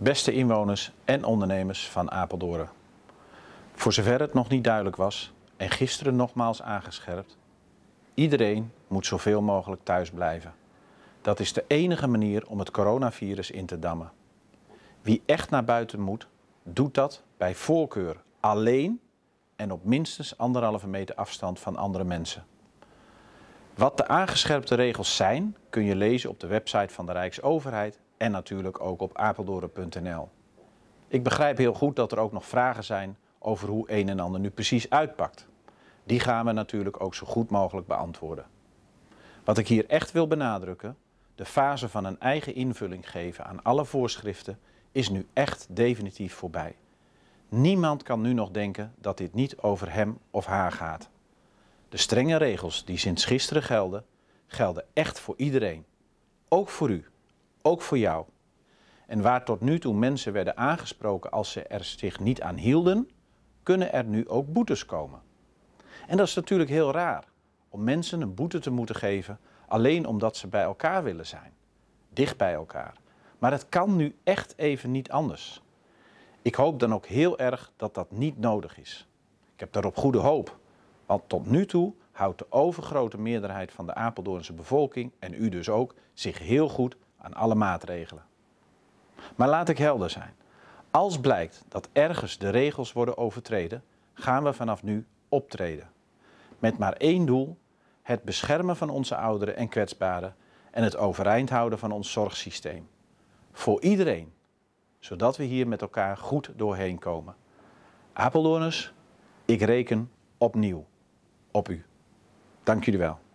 beste inwoners en ondernemers van Apeldoorn. Voor zover het nog niet duidelijk was en gisteren nogmaals aangescherpt, iedereen moet zoveel mogelijk thuis blijven. Dat is de enige manier om het coronavirus in te dammen. Wie echt naar buiten moet, doet dat bij voorkeur alleen en op minstens anderhalve meter afstand van andere mensen. Wat de aangescherpte regels zijn, kun je lezen op de website van de Rijksoverheid en natuurlijk ook op apeldoorn.nl. Ik begrijp heel goed dat er ook nog vragen zijn over hoe een en ander nu precies uitpakt. Die gaan we natuurlijk ook zo goed mogelijk beantwoorden. Wat ik hier echt wil benadrukken, de fase van een eigen invulling geven aan alle voorschriften is nu echt definitief voorbij. Niemand kan nu nog denken dat dit niet over hem of haar gaat. De strenge regels die sinds gisteren gelden, gelden echt voor iedereen. Ook voor u ook voor jou. En waar tot nu toe mensen werden aangesproken als ze er zich niet aan hielden, kunnen er nu ook boetes komen. En dat is natuurlijk heel raar, om mensen een boete te moeten geven alleen omdat ze bij elkaar willen zijn, dicht bij elkaar. Maar het kan nu echt even niet anders. Ik hoop dan ook heel erg dat dat niet nodig is. Ik heb daarop goede hoop, want tot nu toe houdt de overgrote meerderheid van de Apeldoornse bevolking, en u dus ook, zich heel goed aan alle maatregelen. Maar laat ik helder zijn. Als blijkt dat ergens de regels worden overtreden, gaan we vanaf nu optreden. Met maar één doel: het beschermen van onze ouderen en kwetsbaren en het overeind houden van ons zorgsysteem. Voor iedereen, zodat we hier met elkaar goed doorheen komen. Apeldoorners, ik reken opnieuw op u. Dank jullie wel.